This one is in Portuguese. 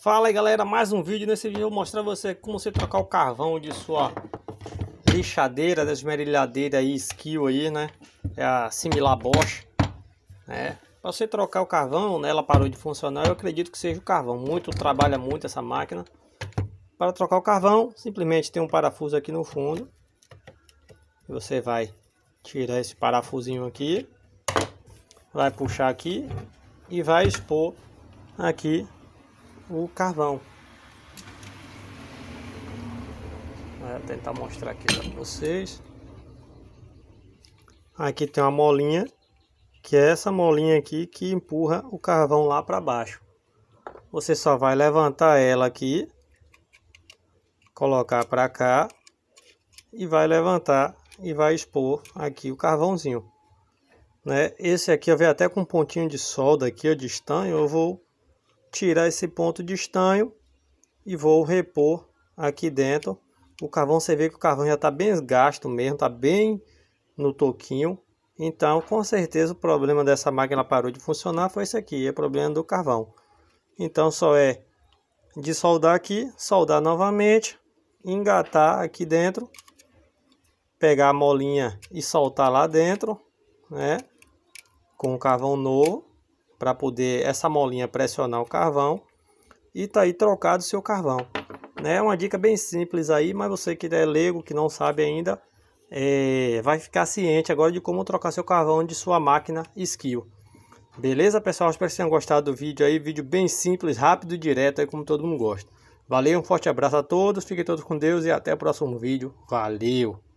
Fala aí galera, mais um vídeo. Nesse vídeo eu vou mostrar você como você trocar o carvão de sua lixadeira, das aí, skill aí, né? É a similar Bosch, né? Para você trocar o carvão, né? Ela parou de funcionar, eu acredito que seja o carvão. Muito trabalha muito essa máquina. Para trocar o carvão, simplesmente tem um parafuso aqui no fundo. Você vai tirar esse parafusinho aqui, vai puxar aqui e vai expor aqui o carvão. Vou tentar mostrar aqui para vocês. Aqui tem uma molinha, que é essa molinha aqui que empurra o carvão lá para baixo. Você só vai levantar ela aqui, colocar para cá e vai levantar e vai expor aqui o carvãozinho. Né? Esse aqui eu vejo até com um pontinho de solda aqui, de estanho, eu vou tirar esse ponto de estanho e vou repor aqui dentro. O carvão, você vê que o carvão já está bem gasto mesmo, está bem no toquinho. Então, com certeza, o problema dessa máquina parou de funcionar foi esse aqui, é problema do carvão. Então, só é de soldar aqui, soldar novamente, engatar aqui dentro, pegar a molinha e soltar lá dentro, né? Com o carvão novo para poder essa molinha pressionar o carvão e tá aí trocado o seu carvão. Né? É uma dica bem simples aí, mas você que é leigo, que não sabe ainda, é, vai ficar ciente agora de como trocar seu carvão de sua máquina Skill. Beleza, pessoal? Espero que tenham gostado do vídeo aí. Vídeo bem simples, rápido e direto, aí, como todo mundo gosta. Valeu, um forte abraço a todos, fiquem todos com Deus e até o próximo vídeo. Valeu!